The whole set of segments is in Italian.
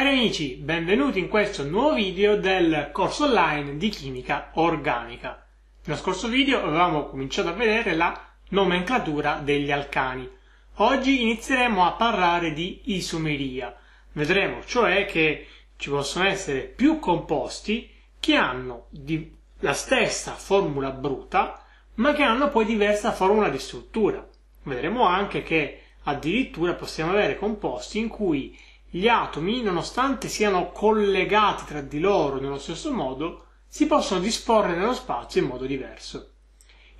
Cari amici, benvenuti in questo nuovo video del corso online di chimica organica. Nello scorso video avevamo cominciato a vedere la nomenclatura degli alcani. Oggi inizieremo a parlare di isomeria. Vedremo cioè che ci possono essere più composti che hanno la stessa formula bruta ma che hanno poi diversa formula di struttura. Vedremo anche che addirittura possiamo avere composti in cui gli atomi, nonostante siano collegati tra di loro nello stesso modo, si possono disporre nello spazio in modo diverso.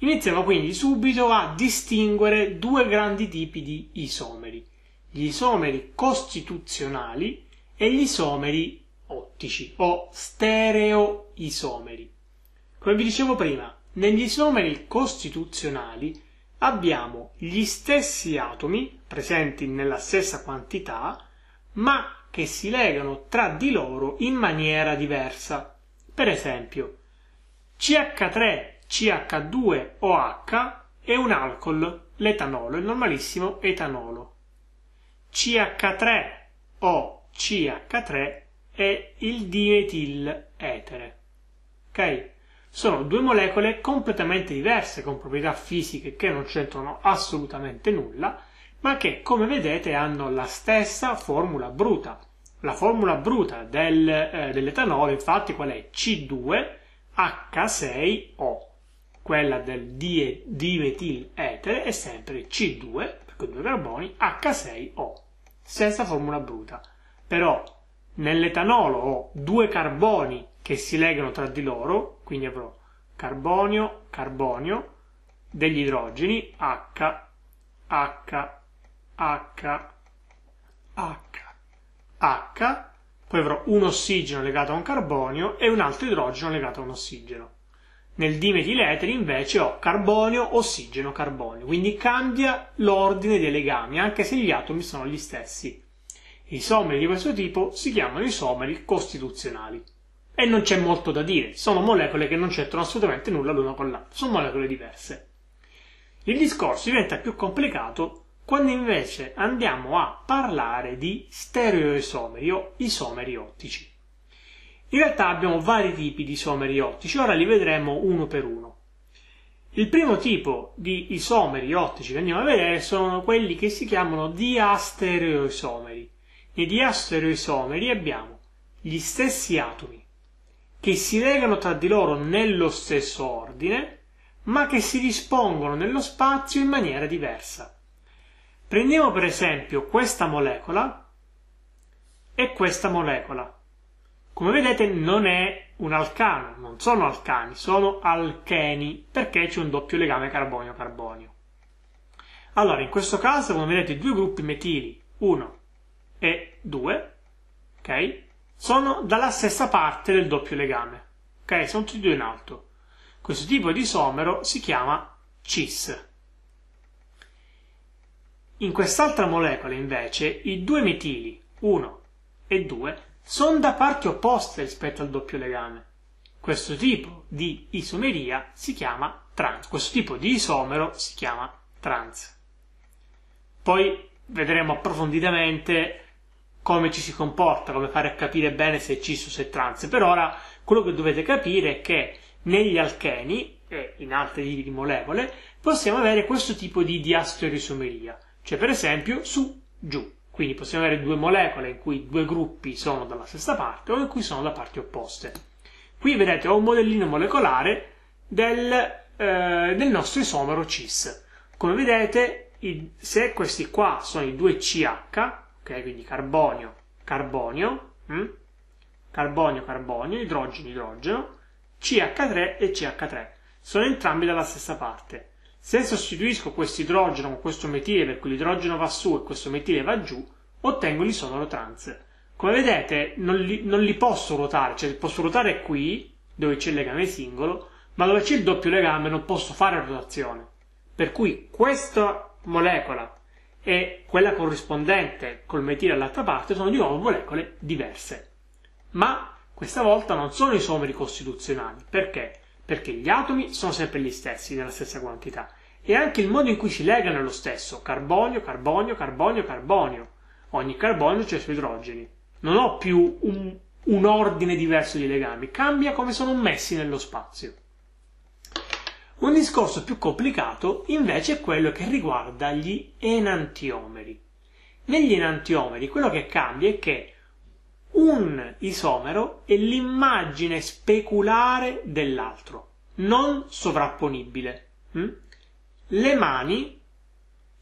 Iniziamo quindi subito a distinguere due grandi tipi di isomeri, gli isomeri costituzionali e gli isomeri ottici o stereoisomeri. Come vi dicevo prima, negli isomeri costituzionali abbiamo gli stessi atomi presenti nella stessa quantità ma che si legano tra di loro in maniera diversa. Per esempio, CH3, CH2OH è un alcol, l'etanolo, il normalissimo etanolo. CH3OCH3 è il dietil etere. Ok? Sono due molecole completamente diverse, con proprietà fisiche che non c'entrano assolutamente nulla, ma che come vedete hanno la stessa formula bruta. La formula bruta del, eh, dell'etanolo infatti qual è? C2H6O. Quella del die, dimetiletere è sempre C2, perché due carboni, H6O. Stessa formula bruta. Però nell'etanolo ho due carboni che si legano tra di loro, quindi avrò carbonio, carbonio, degli idrogeni H, H, H, H, H, poi avrò un ossigeno legato a un carbonio e un altro idrogeno legato a un ossigeno. Nel dimetileteri invece ho carbonio, ossigeno, carbonio, quindi cambia l'ordine dei legami, anche se gli atomi sono gli stessi. I someri di questo tipo si chiamano isomeri costituzionali. E non c'è molto da dire, sono molecole che non c'entrano assolutamente nulla l'una con l'altra, sono molecole diverse. Il discorso diventa più complicato quando invece andiamo a parlare di stereoisomeri o isomeri ottici. In realtà abbiamo vari tipi di isomeri ottici, ora li vedremo uno per uno. Il primo tipo di isomeri ottici che andiamo a vedere sono quelli che si chiamano diastereoisomeri. Nei diastereoisomeri abbiamo gli stessi atomi che si legano tra di loro nello stesso ordine, ma che si dispongono nello spazio in maniera diversa. Prendiamo per esempio questa molecola e questa molecola. Come vedete non è un alcano, non sono alcani, sono alcheni, perché c'è un doppio legame carbonio-carbonio. Allora, in questo caso, come vedete, i due gruppi metili, 1 e 2, ok? Sono dalla stessa parte del doppio legame, ok? Sono tutti e due in alto. Questo tipo di isomero si chiama cis. In quest'altra molecola, invece, i due metili, 1 e 2, sono da parti opposte rispetto al doppio legame. Questo tipo di isomeria si chiama trans, questo tipo di isomero si chiama trans. Poi vedremo approfonditamente come ci si comporta, come fare a capire bene se è cis o se è trans. Per ora quello che dovete capire è che negli alcheni e in altri tipi di molecole possiamo avere questo tipo di diasteorisomeria cioè, per esempio, su, giù. Quindi possiamo avere due molecole in cui due gruppi sono dalla stessa parte o in cui sono da parti opposte. Qui vedete ho un modellino molecolare del, eh, del nostro isomero cis. Come vedete, il, se questi qua sono i due CH, okay, quindi carbonio, carbonio, mh? Mm? carbonio, carbonio, idrogeno, idrogeno, CH3 e CH3, sono entrambi dalla stessa parte. Se sostituisco questo idrogeno con questo metile, per cui l'idrogeno va su e questo metile va giù, ottengo lì solo Come vedete non li, non li posso ruotare, cioè posso ruotare qui, dove c'è il legame singolo, ma dove c'è il doppio legame non posso fare rotazione. Per cui questa molecola e quella corrispondente col metile all'altra parte sono di nuovo molecole diverse. Ma questa volta non sono isomeri costituzionali. Perché? Perché gli atomi sono sempre gli stessi, nella stessa quantità e anche il modo in cui si legano è lo stesso. Carbonio, carbonio, carbonio, carbonio. Ogni carbonio c'è suo idrogeni. Non ho più un, un ordine diverso di legami, cambia come sono messi nello spazio. Un discorso più complicato invece è quello che riguarda gli enantiomeri. Negli enantiomeri quello che cambia è che un isomero è l'immagine speculare dell'altro, non sovrapponibile. Hm? Le mani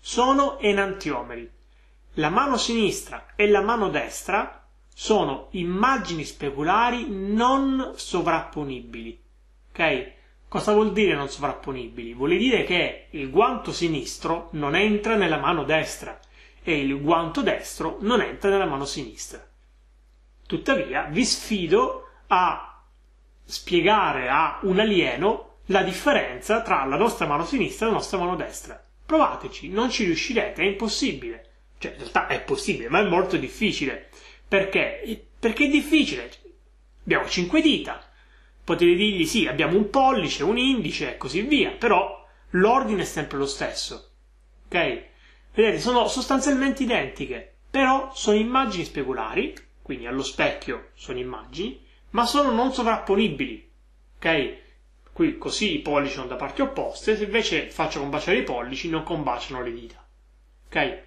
sono enantiomeri. La mano sinistra e la mano destra sono immagini speculari non sovrapponibili. Ok? Cosa vuol dire non sovrapponibili? Vuol dire che il guanto sinistro non entra nella mano destra e il guanto destro non entra nella mano sinistra. Tuttavia, vi sfido a spiegare a un alieno la differenza tra la nostra mano sinistra e la nostra mano destra. Provateci, non ci riuscirete, è impossibile. Cioè, in realtà è possibile, ma è molto difficile. Perché? Perché è difficile. Abbiamo cinque dita. Potete dirgli sì, abbiamo un pollice, un indice e così via, però l'ordine è sempre lo stesso. Ok? Vedete, sono sostanzialmente identiche, però sono immagini speculari, quindi allo specchio sono immagini, ma sono non sovrapponibili. Ok? Qui così i pollici sono da parti opposte, se invece faccio combaciare i pollici non combaciano le dita. Ok?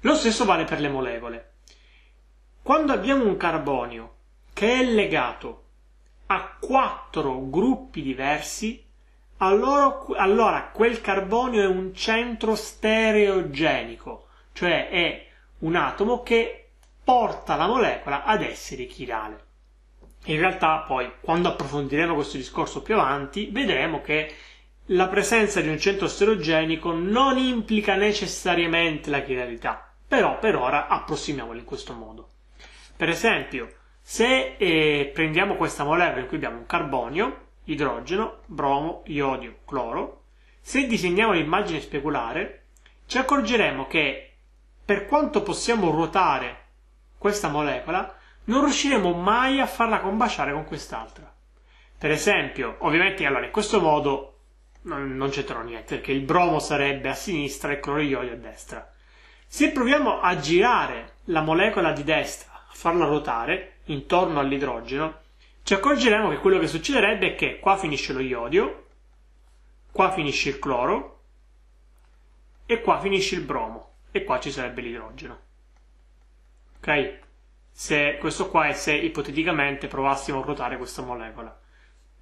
Lo stesso vale per le molecole. Quando abbiamo un carbonio che è legato a quattro gruppi diversi, allora, allora quel carbonio è un centro stereogenico, cioè è un atomo che porta la molecola ad essere chirale. In realtà poi, quando approfondiremo questo discorso più avanti, vedremo che la presenza di un centro osterogenico non implica necessariamente la chiralità, però per ora approssimiamolo in questo modo. Per esempio, se eh, prendiamo questa molecola in cui abbiamo un carbonio, idrogeno, bromo, iodio, cloro, se disegniamo l'immagine speculare, ci accorgeremo che per quanto possiamo ruotare questa molecola, non riusciremo mai a farla combaciare con quest'altra. Per esempio, ovviamente allora in questo modo non, non c'entrano niente, perché il bromo sarebbe a sinistra e il cloro iodio a destra. Se proviamo a girare la molecola di destra, a farla ruotare intorno all'idrogeno, ci accorgeremo che quello che succederebbe è che qua finisce lo iodio, qua finisce il cloro e qua finisce il bromo e qua ci sarebbe l'idrogeno. Ok? se questo qua è se ipoteticamente provassimo a ruotare questa molecola.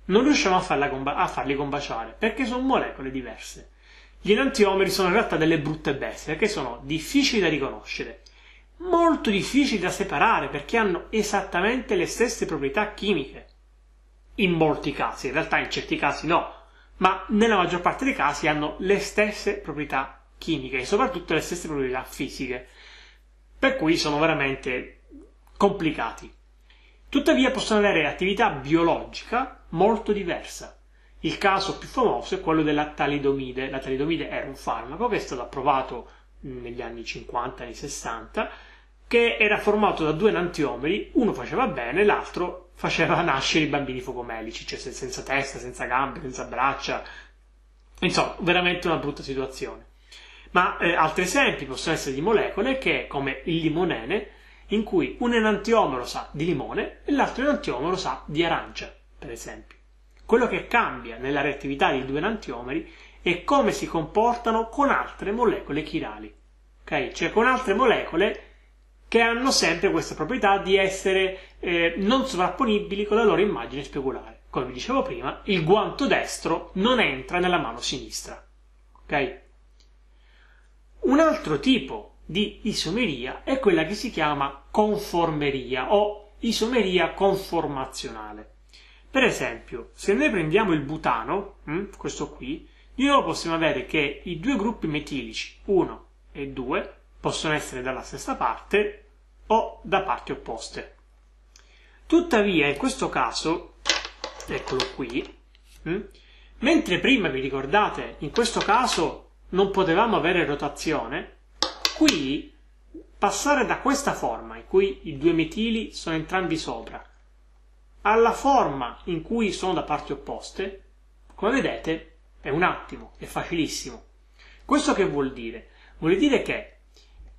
Non riusciamo a, comba- a farli combaciare perché sono molecole diverse. Gli enantiomeri sono in realtà delle brutte bestie perché sono difficili da riconoscere, molto difficili da separare perché hanno esattamente le stesse proprietà chimiche. In molti casi, in realtà in certi casi no, ma nella maggior parte dei casi hanno le stesse proprietà chimiche e soprattutto le stesse proprietà fisiche. Per cui sono veramente complicati. Tuttavia possono avere attività biologica molto diversa. Il caso più famoso è quello della talidomide. La talidomide era un farmaco che è stato approvato negli anni 50, e 60, che era formato da due enantiomeri, uno faceva bene, l'altro faceva nascere i bambini focomelici, cioè senza testa, senza gambe, senza braccia. Insomma, veramente una brutta situazione. Ma eh, altri esempi possono essere di molecole che, come il limonene, in cui un enantiomero sa di limone e l'altro enantiomero sa di arancia, per esempio. Quello che cambia nella reattività dei due enantiomeri è come si comportano con altre molecole chirali, ok? Cioè con altre molecole che hanno sempre questa proprietà di essere eh, non sovrapponibili con la loro immagine speculare. Come vi dicevo prima, il guanto destro non entra nella mano sinistra, ok? Un altro tipo di isomeria è quella che si chiama conformeria o isomeria conformazionale. Per esempio, se noi prendiamo il butano, hm, questo qui, di nuovo possiamo avere che i due gruppi metilici, 1 e 2, possono essere dalla stessa parte o da parti opposte. Tuttavia, in questo caso, eccolo qui, hm, mentre prima vi ricordate, in questo caso non potevamo avere rotazione, Qui passare da questa forma, in cui i due metili sono entrambi sopra, alla forma in cui sono da parti opposte, come vedete, è un attimo, è facilissimo. Questo che vuol dire? Vuol dire che,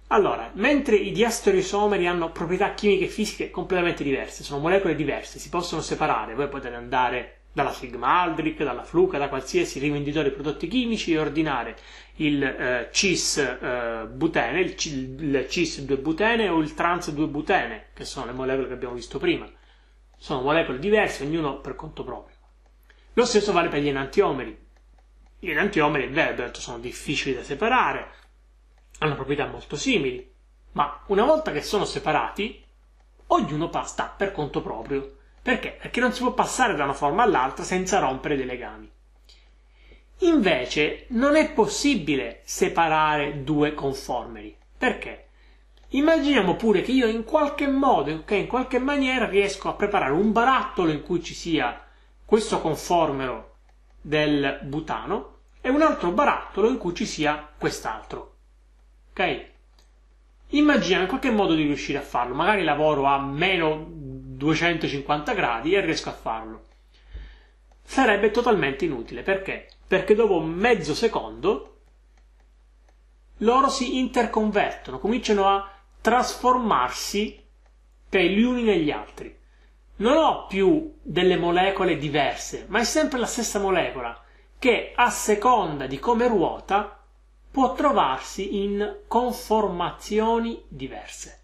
allora, mentre i diastereoisomeri hanno proprietà chimiche e fisiche completamente diverse, sono molecole diverse, si possono separare, voi potete andare dalla Sigma Aldrich, dalla Fluca, da qualsiasi rivenditore di prodotti chimici e ordinare il eh, cis-butene, eh, il, c- il cis-2-butene o il trans-2-butene, che sono le molecole che abbiamo visto prima. Sono molecole diverse, ognuno per conto proprio. Lo stesso vale per gli enantiomeri. Gli enantiomeri, beh, detto, sono difficili da separare, hanno proprietà molto simili, ma una volta che sono separati, ognuno sta per conto proprio perché? Perché non si può passare da una forma all'altra senza rompere dei legami. Invece non è possibile separare due conformeri. Perché? Immaginiamo pure che io in qualche modo, che in qualche maniera riesco a preparare un barattolo in cui ci sia questo conformero del butano e un altro barattolo in cui ci sia quest'altro. Ok? Immaginiamo in qualche modo di riuscire a farlo, magari lavoro a meno 250 gradi e riesco a farlo. Sarebbe totalmente inutile, perché? Perché dopo mezzo secondo loro si interconvertono, cominciano a trasformarsi okay, gli uni negli altri. Non ho più delle molecole diverse, ma è sempre la stessa molecola che a seconda di come ruota può trovarsi in conformazioni diverse.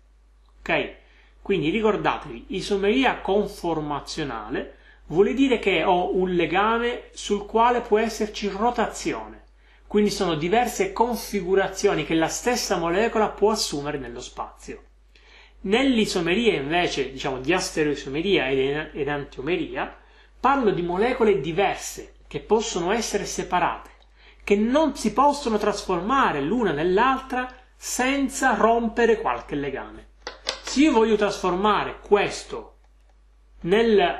Ok? Quindi ricordatevi, isomeria conformazionale vuole dire che ho un legame sul quale può esserci rotazione. Quindi sono diverse configurazioni che la stessa molecola può assumere nello spazio. Nell'isomeria invece, diciamo di asteroisomeria ed, ed antiomeria, parlo di molecole diverse che possono essere separate, che non si possono trasformare l'una nell'altra senza rompere qualche legame se io voglio trasformare questo nel,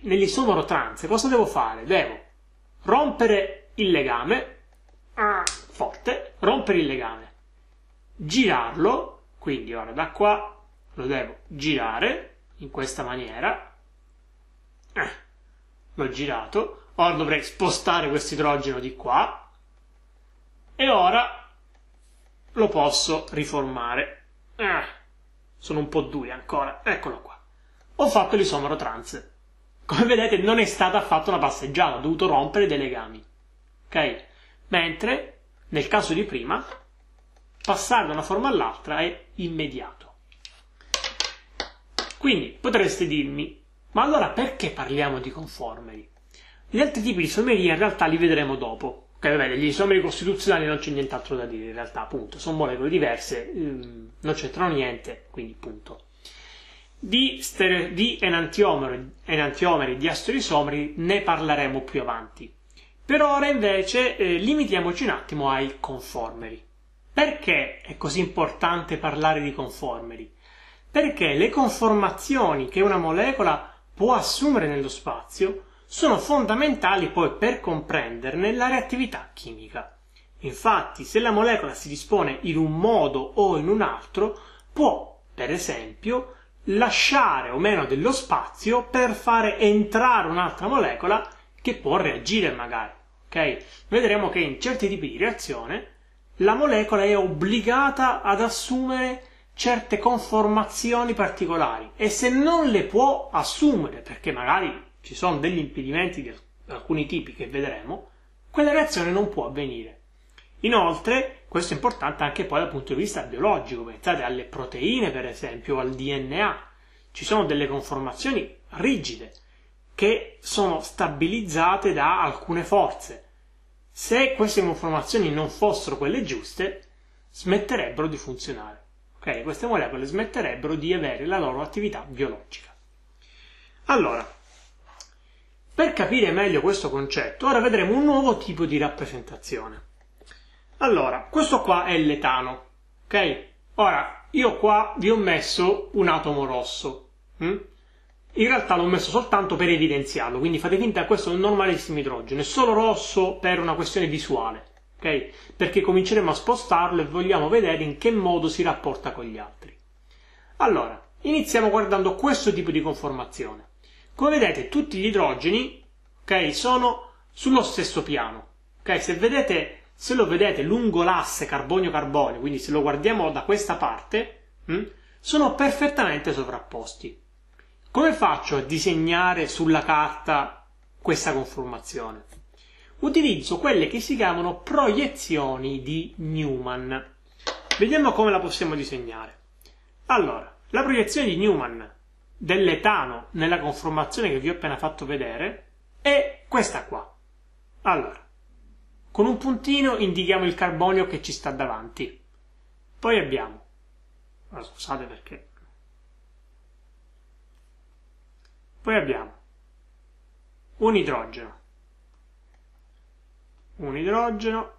nell'isomero trans, cosa devo fare? Devo rompere il legame, ah. forte, rompere il legame, girarlo, quindi ora da qua lo devo girare in questa maniera, eh, l'ho girato, ora dovrei spostare questo idrogeno di qua e ora lo posso riformare. Eh sono un po' due ancora, eccolo qua. Ho fatto l'isomero trans. Come vedete non è stata affatto una passeggiata, ho dovuto rompere dei legami. Ok? Mentre, nel caso di prima, passare da una forma all'altra è immediato. Quindi potreste dirmi, ma allora perché parliamo di conformeri? Gli altri tipi di sommeria in realtà li vedremo dopo. Cioè, vabbè, degli isomeri costituzionali non c'è nient'altro da dire in realtà, punto. Sono molecole diverse, ehm, non c'entrano niente, quindi punto. Di, stereo, di enantiomeri, enantiomeri, di asterisomeri ne parleremo più avanti. Per ora invece eh, limitiamoci un attimo ai conformeri. Perché è così importante parlare di conformeri? Perché le conformazioni che una molecola può assumere nello spazio sono fondamentali poi per comprenderne la reattività chimica. Infatti, se la molecola si dispone in un modo o in un altro, può, per esempio, lasciare o meno dello spazio per fare entrare un'altra molecola che può reagire magari. Okay? Vedremo che in certi tipi di reazione la molecola è obbligata ad assumere certe conformazioni particolari e se non le può assumere perché magari ci sono degli impedimenti di alcuni tipi che vedremo, quella reazione non può avvenire. Inoltre, questo è importante anche poi dal punto di vista biologico, pensate alle proteine per esempio, al DNA, ci sono delle conformazioni rigide che sono stabilizzate da alcune forze. Se queste conformazioni non fossero quelle giuste, smetterebbero di funzionare. Okay? Queste molecole smetterebbero di avere la loro attività biologica. Allora, per capire meglio questo concetto, ora vedremo un nuovo tipo di rappresentazione. Allora, questo qua è l'etano, ok? Ora, io qua vi ho messo un atomo rosso. Hm? In realtà l'ho messo soltanto per evidenziarlo, quindi fate finta che questo è un normalissimo idrogeno, è solo rosso per una questione visuale, ok? Perché cominceremo a spostarlo e vogliamo vedere in che modo si rapporta con gli altri. Allora, iniziamo guardando questo tipo di conformazione. Come vedete tutti gli idrogeni okay, sono sullo stesso piano. Okay? Se, vedete, se, lo vedete lungo l'asse carbonio-carbonio, quindi se lo guardiamo da questa parte, mh, hm, sono perfettamente sovrapposti. Come faccio a disegnare sulla carta questa conformazione? Utilizzo quelle che si chiamano proiezioni di Newman. Vediamo come la possiamo disegnare. Allora, la proiezione di Newman dell'etano nella conformazione che vi ho appena fatto vedere è questa qua. Allora, con un puntino indichiamo il carbonio che ci sta davanti. Poi abbiamo... Ah, scusate perché... Poi abbiamo un idrogeno. Un idrogeno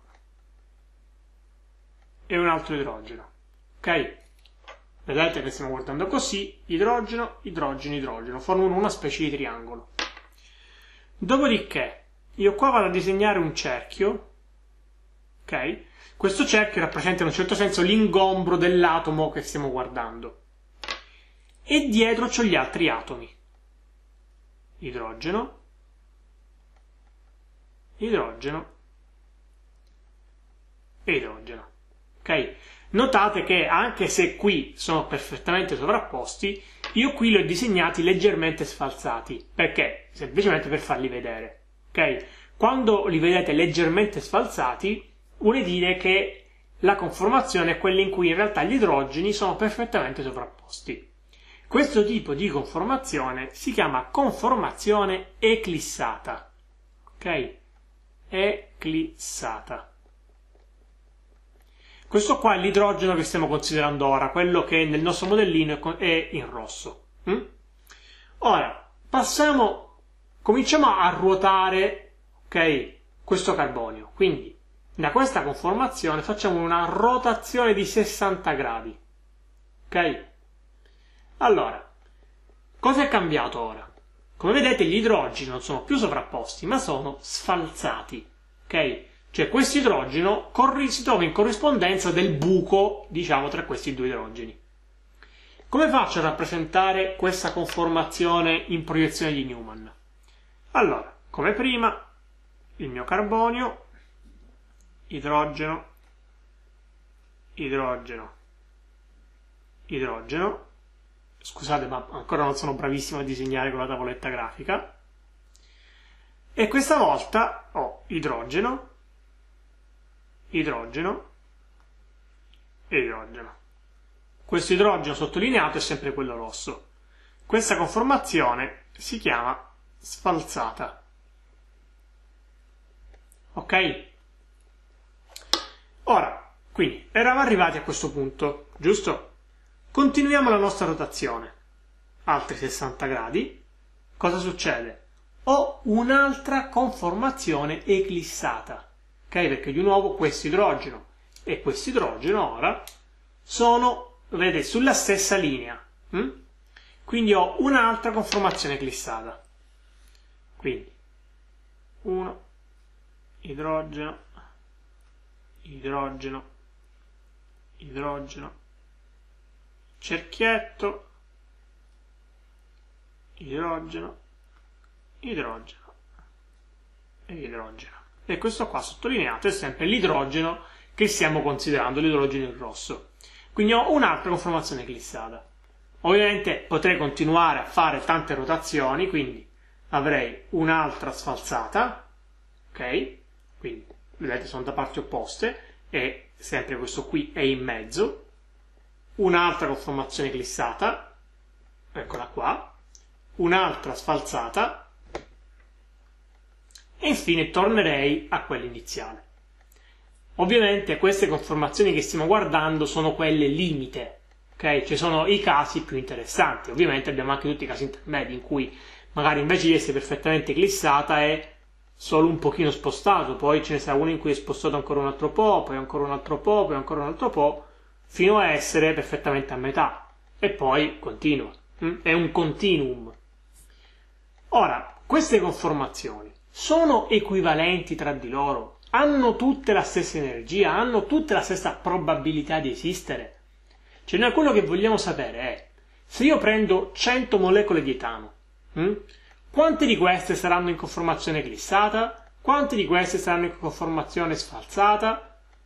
e un altro idrogeno. Ok? Vedete che stiamo guardando così, idrogeno, idrogeno, idrogeno, formano una specie di triangolo. Dopodiché, io qua vado a disegnare un cerchio, ok? Questo cerchio rappresenta in un certo senso l'ingombro dell'atomo che stiamo guardando. E dietro c'ho gli altri atomi. Idrogeno, idrogeno e idrogeno. Ok? Notate che anche se qui sono perfettamente sovrapposti, io qui li ho disegnati leggermente sfalsati. Perché? Semplicemente per farli vedere. Okay? Quando li vedete leggermente sfalsati, vuol dire che la conformazione è quella in cui in realtà gli idrogeni sono perfettamente sovrapposti. Questo tipo di conformazione si chiama conformazione eclissata. Ok? Eclissata. Questo qua è l'idrogeno che stiamo considerando ora, quello che nel nostro modellino è in rosso. Hm? Ora, passiamo, cominciamo a ruotare, ok, questo carbonio. Quindi, da questa conformazione facciamo una rotazione di 60 gradi. Ok? Allora, cosa è cambiato ora? Come vedete gli idrogeni non sono più sovrapposti, ma sono sfalzati. Ok? Cioè questo idrogeno corri- si trova in corrispondenza del buco, diciamo, tra questi due idrogeni. Come faccio a rappresentare questa conformazione in proiezione di Newman? Allora, come prima, il mio carbonio, idrogeno, idrogeno, idrogeno, scusate ma ancora non sono bravissimo a disegnare con la tavoletta grafica, e questa volta ho idrogeno, idrogeno e idrogeno. Questo idrogeno sottolineato è sempre quello rosso. Questa conformazione si chiama sfalsata. Ok? Ora, quindi, eravamo arrivati a questo punto, giusto? Continuiamo la nostra rotazione. Altri 60 gradi. Cosa succede? Ho un'altra conformazione eclissata ok? Perché di nuovo questo idrogeno e questo idrogeno ora sono, vedete, sulla stessa linea. Hm? Quindi ho un'altra conformazione eclissata. Quindi 1 idrogeno, idrogeno, idrogeno, cerchietto, idrogeno, idrogeno e idrogeno e questo qua sottolineato è sempre l'idrogeno che stiamo considerando, l'idrogeno in rosso. Quindi ho un'altra conformazione eclissata. Ovviamente potrei continuare a fare tante rotazioni, quindi avrei un'altra sfalsata, ok? Quindi vedete sono da parti opposte e sempre questo qui è in mezzo, un'altra conformazione eclissata, eccola qua, un'altra sfalsata e infine tornerei a quella iniziale. Ovviamente queste conformazioni che stiamo guardando sono quelle limite, ok? Ci sono i casi più interessanti, ovviamente abbiamo anche tutti i casi intermedi in cui magari invece di essere perfettamente eclissata è solo un pochino spostato, poi ce ne sarà uno in cui è spostato ancora un altro po', poi ancora un altro po', poi ancora un altro po', fino a essere perfettamente a metà e poi continua. Mm? È un continuum. Ora, queste conformazioni sono equivalenti tra di loro, hanno tutte la stessa energia, hanno tutte la stessa probabilità di esistere. Cioè noi quello che vogliamo sapere è, se io prendo 100 molecole di etano, mh, hm? quante di queste saranno in conformazione glissata, quante di queste saranno in conformazione sfalsata,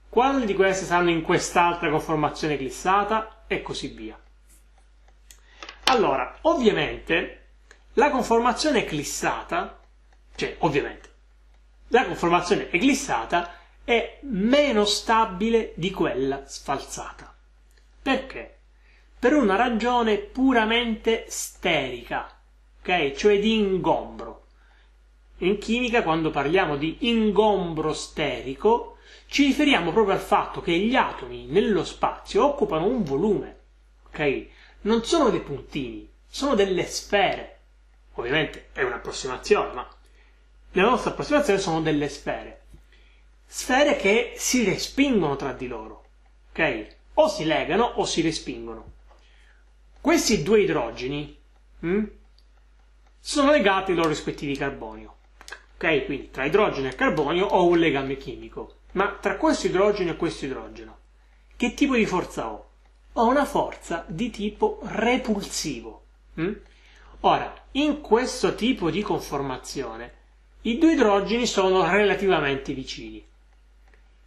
Quante di queste saranno in quest'altra conformazione glissata e così via. Allora, ovviamente la conformazione glissata cioè, ovviamente, la conformazione eclissata è meno stabile di quella sfalsata. Perché? Per una ragione puramente sterica, ok? Cioè di ingombro. In chimica, quando parliamo di ingombro sterico, ci riferiamo proprio al fatto che gli atomi nello spazio occupano un volume, ok? Non sono dei puntini, sono delle sfere. Ovviamente è un'approssimazione, ma nella nostra approssimazione sono delle sfere. Sfere che si respingono tra di loro, ok? O si legano o si respingono. Questi due idrogeni mh, mm, sono legati ai loro rispettivi carbonio, ok? Quindi tra idrogeno e carbonio ho un legame chimico. Ma tra questo idrogeno e questo idrogeno, che tipo di forza ho? Ho una forza di tipo repulsivo. Mh? Mm? Ora, in questo tipo di conformazione, i due idrogeni sono relativamente vicini.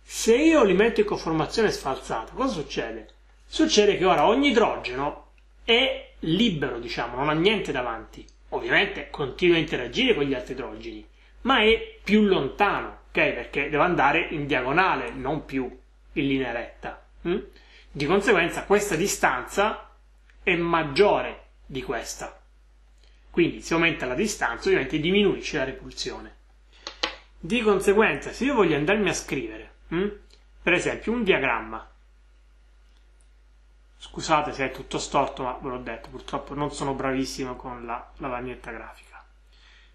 Se io li metto in conformazione sfalsata, cosa succede? Succede che ora ogni idrogeno è libero, diciamo, non ha niente davanti. Ovviamente continua a interagire con gli altri idrogeni, ma è più lontano, ok? Perché deve andare in diagonale, non più in linea retta. Hm? Di conseguenza questa distanza è maggiore di questa. Quindi se aumenta la distanza ovviamente diminuisce la repulsione. Di conseguenza se io voglio andarmi a scrivere, mh, hm, per esempio un diagramma, scusate se è tutto storto ma ve l'ho detto, purtroppo non sono bravissimo con la lavagnetta grafica.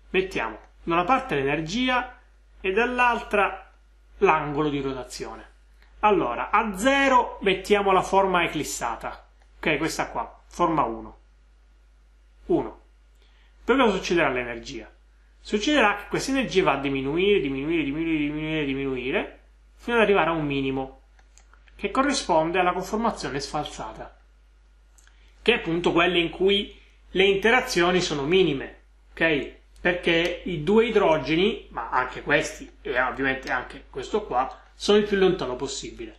Mettiamo da una parte l'energia e dall'altra l'angolo di rotazione. Allora, a 0 mettiamo la forma eclissata, ok, questa qua, forma 1. 1. Poi cosa succederà all'energia? Succederà che questa energia va a diminuire, diminuire, diminuire, diminuire, diminuire, fino ad arrivare a un minimo, che corrisponde alla conformazione sfalsata, che è appunto quella in cui le interazioni sono minime, ok? Perché i due idrogeni, ma anche questi, e ovviamente anche questo qua, sono il più lontano possibile.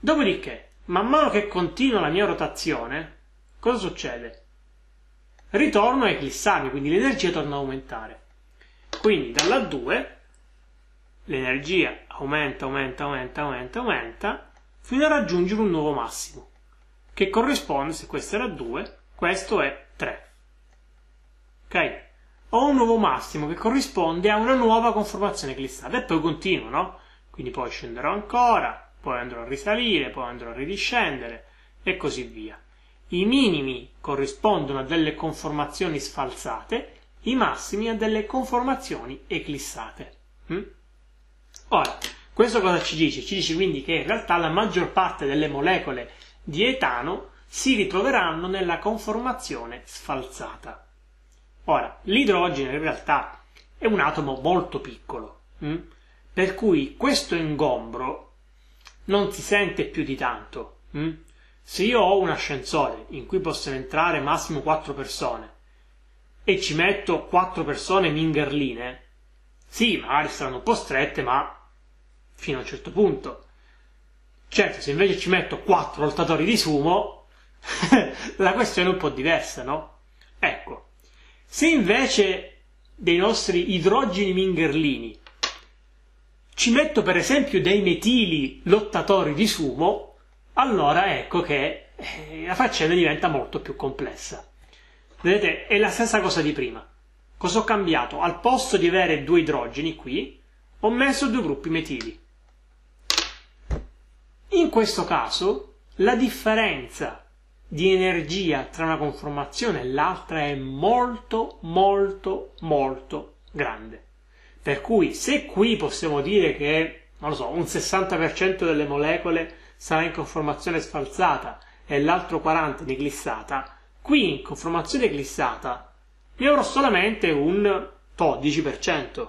Dopodiché, man mano che continua la mia rotazione, cosa succede? ritorno a eclissarmi, quindi l'energia torna ad aumentare. Quindi dalla 2 l'energia aumenta, aumenta, aumenta, aumenta, aumenta, fino a raggiungere un nuovo massimo, che corrisponde, se questo era 2, questo è 3. Ok? Ho un nuovo massimo che corrisponde a una nuova conformazione eclissata e poi continuo, no? Quindi poi scenderò ancora, poi andrò a risalire, poi andrò a ridiscendere e così via. I minimi corrispondono a delle conformazioni sfalsate, i massimi a delle conformazioni eclissate. Mm? Ora, questo cosa ci dice? Ci dice quindi che in realtà la maggior parte delle molecole di etano si ritroveranno nella conformazione sfalsata. Ora, l'idrogeno in realtà è un atomo molto piccolo, mm? per cui questo ingombro non si sente più di tanto. Mm? Se io ho un ascensore in cui possono entrare massimo 4 persone e ci metto 4 persone mingerline, sì, magari saranno un po' strette, ma fino a un certo punto. Certo, se invece ci metto 4 rottatori di sumo, la questione è un po' diversa, no? Ecco, se invece dei nostri idrogeni mingerlini ci metto per esempio dei metili lottatori di sumo, allora ecco che eh, la faccenda diventa molto più complessa. Vedete, è la stessa cosa di prima. Cosa ho cambiato? Al posto di avere due idrogeni qui, ho messo due gruppi metili. In questo caso, la differenza di energia tra una conformazione e l'altra è molto, molto, molto grande. Per cui, se qui possiamo dire che, non lo so, un 60% delle molecole sarà in conformazione sfalsata e l'altro 40 in eclissata, qui in conformazione eclissata ne avrò solamente un to 10%.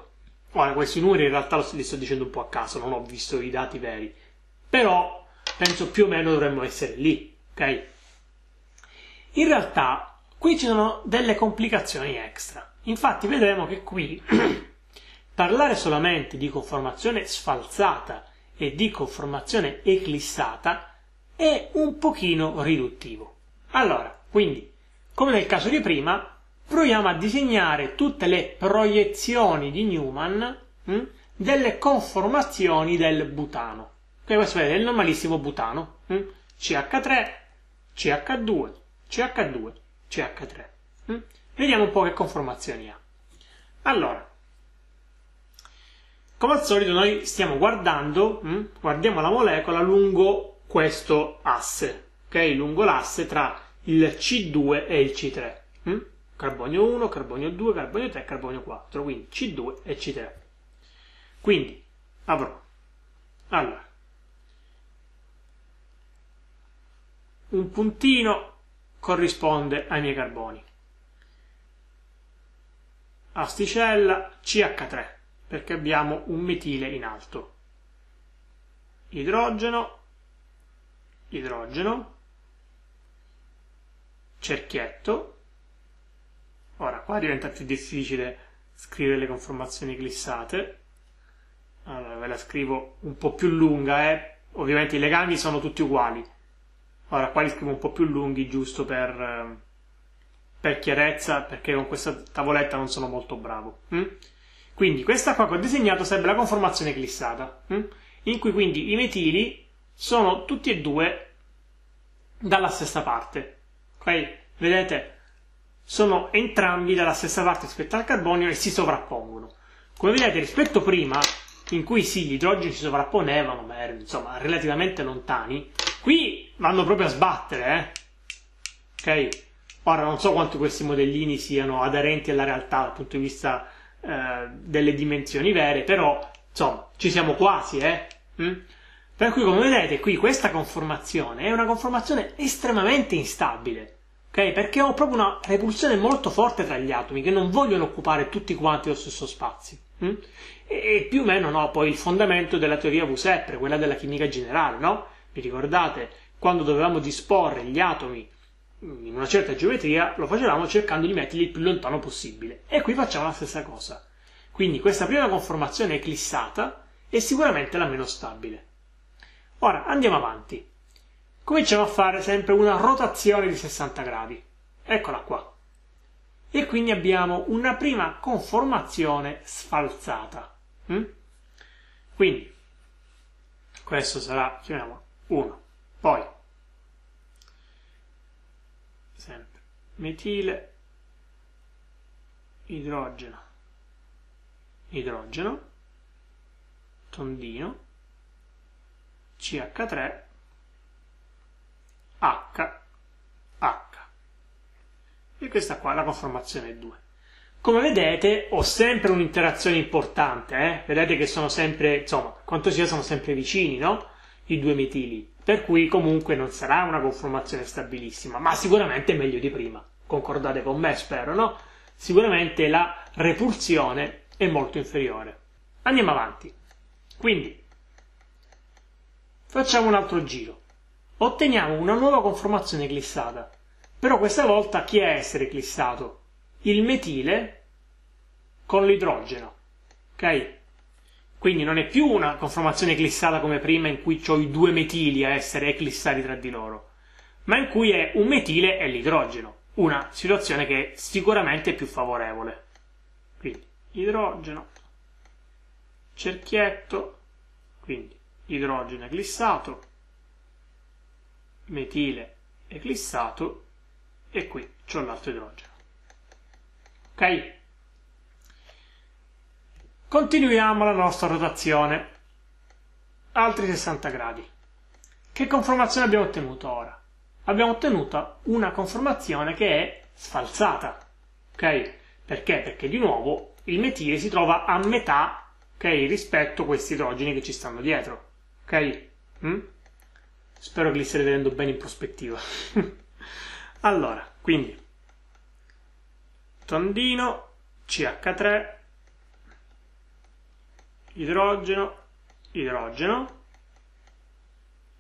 Ora, questi numeri in realtà li sto dicendo un po' a caso, non ho visto i dati veri, però penso più o meno dovremmo essere lì, ok? In realtà qui ci sono delle complicazioni extra. Infatti vedremo che qui parlare solamente di conformazione sfalsata e di conformazione eclissata è un pochino riduttivo. Allora, quindi, come nel caso di prima, proviamo a disegnare tutte le proiezioni di Newman mh, hm, delle conformazioni del butano. E questo è il normalissimo butano. Mh? CH3, CH2, CH2, CH3. Mh? Vediamo un po' che conformazioni ha. Allora, come al solito noi stiamo guardando, mm, guardiamo la molecola lungo questo asse, ok? Lungo l'asse tra il C2 e il C3. Mm? Carbonio 1, carbonio 2, carbonio 3, carbonio 4, quindi C2 e C3. Quindi avrò allora un puntino corrisponde ai miei carboni. Asticella CH3 perché abbiamo un metile in alto. Idrogeno, idrogeno, cerchietto. Ora qua diventa più difficile scrivere le conformazioni glissate. Allora ve la scrivo un po' più lunga, eh? ovviamente i legami sono tutti uguali. Ora qua li scrivo un po' più lunghi giusto per, eh, per chiarezza, perché con questa tavoletta non sono molto bravo. Mm? Quindi questa qua che ho disegnato sarebbe la conformazione eclissata, mm? in cui quindi i metili sono tutti e due dalla stessa parte. Ok? Vedete? Sono entrambi dalla stessa parte rispetto al carbonio e si sovrappongono. Come vedete, rispetto prima, in cui sì, gli idrogeni si sovrapponevano, ma erano insomma relativamente lontani, qui vanno proprio a sbattere, eh? Ok? Ora non so quanto questi modellini siano aderenti alla realtà dal punto di vista eh, delle dimensioni vere, però insomma ci siamo quasi, eh? Mm? Per cui come vedete qui questa conformazione è una conformazione estremamente instabile, ok? Perché ho proprio una repulsione molto forte tra gli atomi che non vogliono occupare tutti quanti lo stesso spazio. Mm? E, più o meno no, poi il fondamento della teoria Wuseppe, quella della chimica generale, no? Vi ricordate quando dovevamo disporre gli atomi in una certa geometria, lo facevamo cercando di metterli il più lontano possibile. E qui facciamo la stessa cosa. Quindi questa prima conformazione eclissata è sicuramente la meno stabile. Ora andiamo avanti. Cominciamo a fare sempre una rotazione di 60 gradi. Eccola qua. E quindi abbiamo una prima conformazione sfalzata. Mm? Quindi questo sarà, chiamiamo 1. Poi metile idrogeno idrogeno tondino CH3 H H e questa qua è la conformazione 2 come vedete ho sempre un'interazione importante eh? vedete che sono sempre insomma quanto sia sono sempre vicini no? i due metili per cui comunque non sarà una conformazione stabilissima, ma sicuramente meglio di prima. Concordate con me, spero, no? Sicuramente la repulsione è molto inferiore. Andiamo avanti. Quindi, facciamo un altro giro. Otteniamo una nuova conformazione glissata. Però questa volta chi è essere glissato? Il metile con l'idrogeno. Ok? Quindi non è più una conformazione eclissata come prima in cui ho i due metili a essere eclissati tra di loro, ma in cui è un metile e l'idrogeno, una situazione che è sicuramente è più favorevole. Quindi idrogeno, cerchietto, quindi idrogeno eclissato, metile eclissato e qui c'ho l'altro idrogeno. Ok? Continuiamo la nostra rotazione. Altri 60 gradi. Che conformazione abbiamo ottenuto ora? Abbiamo ottenuto una conformazione che è sfalsata. Ok? Perché? Perché di nuovo il metile si trova a metà okay, rispetto a questi idrogeni che ci stanno dietro. Ok? Mm? Spero che li state vedendo bene in prospettiva. allora, quindi tondino CH3 idrogeno, idrogeno,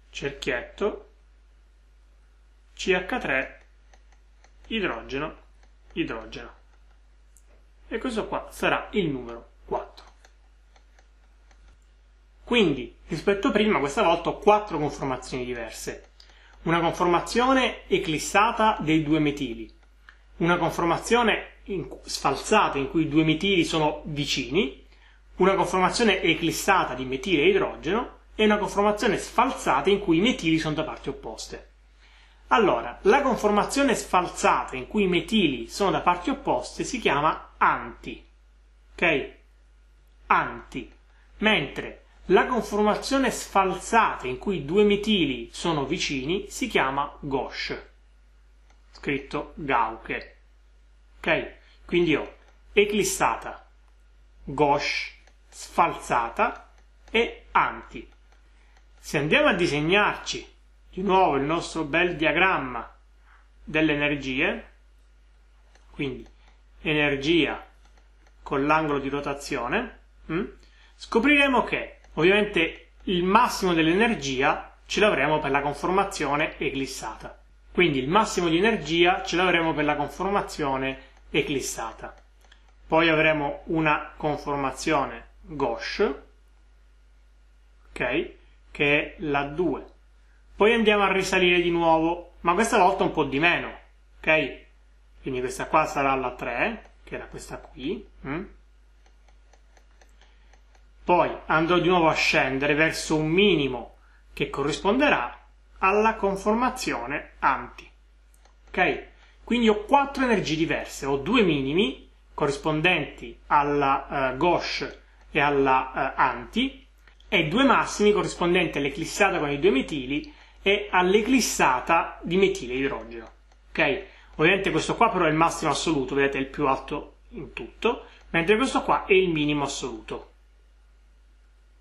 cerchietto, CH3, idrogeno, idrogeno. E questo qua sarà il numero 4. Quindi, rispetto a prima, questa volta ho quattro conformazioni diverse. Una conformazione eclissata dei due metili, una conformazione in, sfalsata in cui i due metili sono vicini, una conformazione eclissata di metile e idrogeno e una conformazione sfalsata in cui i metili sono da parti opposte. Allora, la conformazione sfalsata in cui i metili sono da parti opposte si chiama anti. Ok? Anti. Mentre la conformazione sfalsata in cui due metili sono vicini si chiama gauche. Scritto gauche. Ok? Quindi ho eclissata, gauche sfalsata e anti. Se andiamo a disegnarci di nuovo il nostro bel diagramma delle energie, quindi energia con l'angolo di rotazione, mm, scopriremo che ovviamente il massimo dell'energia ce l'avremo per la conformazione eclissata. Quindi il massimo di energia ce l'avremo per la conformazione eclissata. Poi avremo una conformazione gauche, ok? Che è la 2. Poi andiamo a risalire di nuovo, ma questa volta un po' di meno, ok? Quindi questa qua sarà la 3, che era questa qui. Mm? Poi andrò di nuovo a scendere verso un minimo che corrisponderà alla conformazione anti. Ok? Quindi ho quattro energie diverse, ho due minimi corrispondenti alla uh, gauche e alla eh, anti, e due massimi corrispondenti all'eclissata con i due metili e all'eclissata di metile idrogeno. Ok? Ovviamente questo qua però è il massimo assoluto, vedete è il più alto in tutto, mentre questo qua è il minimo assoluto.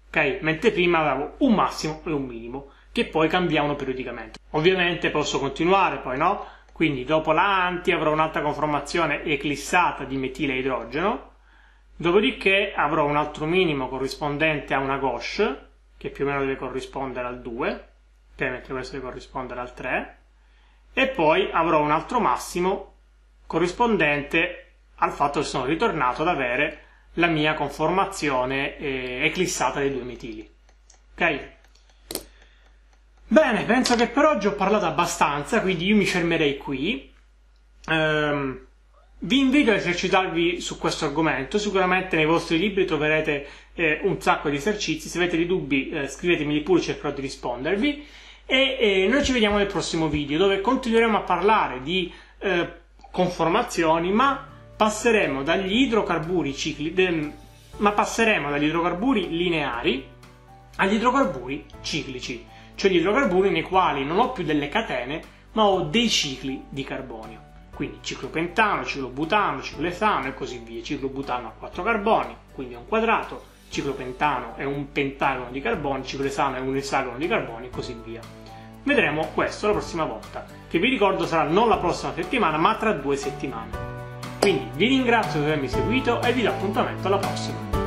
Ok? Mentre prima avevo un massimo e un minimo, che poi cambiavano periodicamente. Ovviamente posso continuare poi, no? Quindi dopo l'anti avrò un'altra conformazione eclissata di metile idrogeno, dopodiché avrò un altro minimo corrispondente a una gauche che più o meno deve corrispondere al 2 mentre questo deve corrispondere al 3 e poi avrò un altro massimo corrispondente al fatto che sono ritornato ad avere la mia conformazione eh, eclissata dei due mitili. ok? Bene, penso che per oggi ho parlato abbastanza, quindi io mi fermerei qui. Um, vi invito a esercitarvi su questo argomento, sicuramente nei vostri libri troverete eh, un sacco di esercizi, se avete dei dubbi eh, scrivetemeli pure, cercherò di rispondervi e eh, noi ci vediamo nel prossimo video dove continueremo a parlare di eh, conformazioni ma passeremo dagli idrocarburi, cicli, de, ma passeremo dagli idrocarburi lineari agli idrocarburi ciclici, cioè gli idrocarburi nei quali non ho più delle catene ma ho dei cicli di carbonio quindi ciclopentano, ciclobutano, cicloetano e così via. Ciclobutano ha 4 carboni, quindi è un quadrato, ciclopentano è un pentagono di carboni, cicloesano è un esagono di carboni e così via. Vedremo questo la prossima volta, che vi ricordo sarà non la prossima settimana ma tra due settimane. Quindi vi ringrazio per avermi seguito e vi do appuntamento alla prossima.